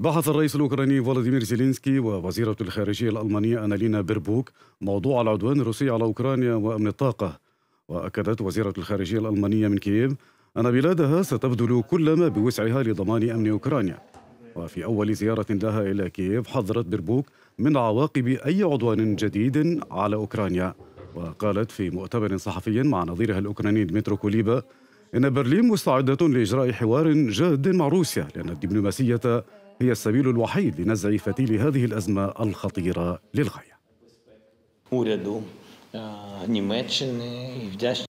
بحث الرئيس الأوكراني فولاديمير زيلينسكي ووزيرة الخارجية الألمانية أنالينا بيربوك موضوع العدوان الروسي على أوكرانيا وأمن الطاقة وأكدت وزيرة الخارجية الألمانية من كييف أن بلادها ستبذل كل ما بوسعها لضمان أمن أوكرانيا وفي أول زيارة لها إلى كييف حذرت بيربوك من عواقب أي عدوان جديد على أوكرانيا وقالت في مؤتمر صحفي مع نظيرها الأوكراني ديمترو كوليبا إن برلين مستعدة لإجراء حوار جاد مع روسيا لأن الدبلوماسية هي السبيل الوحيد لنزع فتيل هذه الأزمة الخطيرة للغاية آه،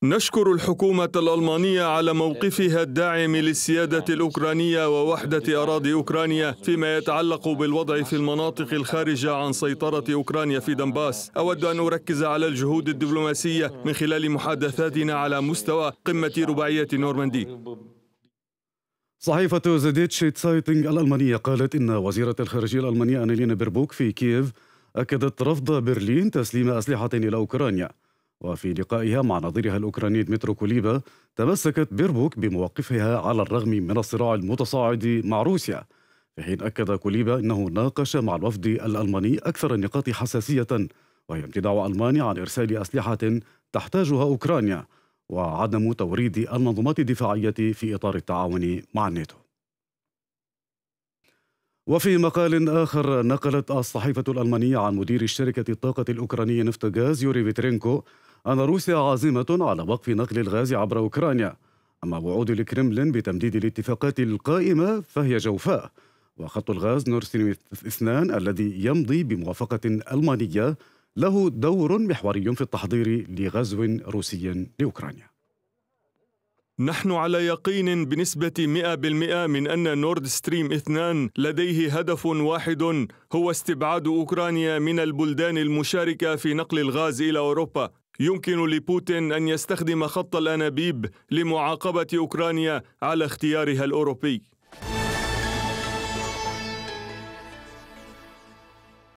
نشكر الحكومة الألمانية على موقفها الداعم للسيادة الأوكرانية ووحدة أراضي أوكرانيا فيما يتعلق بالوضع في المناطق الخارجة عن سيطرة أوكرانيا في دنباس أود أن أركز على الجهود الدبلوماسية من خلال محادثاتنا على مستوى قمة رباعية نورماندي صحيفة زيديتشي تسايتنج الألمانية قالت إن وزيرة الخارجية الألمانية أنيلينا بيربوك في كييف أكدت رفض برلين تسليم أسلحة إلى أوكرانيا وفي لقائها مع نظيرها الأوكراني دمترو كوليبا تمسكت بيربوك بمواقفها على الرغم من الصراع المتصاعد مع روسيا في حين أكد كوليبا أنه ناقش مع الوفد الألماني أكثر النقاط حساسية وهي امتداع ألمانيا عن إرسال أسلحة تحتاجها أوكرانيا وعدم توريد المنظومات الدفاعية في إطار التعاون مع الناتو وفي مقال آخر نقلت الصحيفة الألمانية عن مدير الشركة الطاقة الأوكرانية نفط غاز يوري فيترينكو أن روسيا عازمة على وقف نقل الغاز عبر أوكرانيا أما وعود الكرملين بتمديد الاتفاقات القائمة فهي جوفاء وخط الغاز نورسيم 2 الذي يمضي بموافقة ألمانية له دور محوري في التحضير لغزو روسي لاوكرانيا. نحن على يقين بنسبة 100% من أن نورد ستريم 2 لديه هدف واحد هو استبعاد أوكرانيا من البلدان المشاركة في نقل الغاز إلى أوروبا يمكن لبوتين أن يستخدم خط الأنابيب لمعاقبة أوكرانيا على اختيارها الأوروبي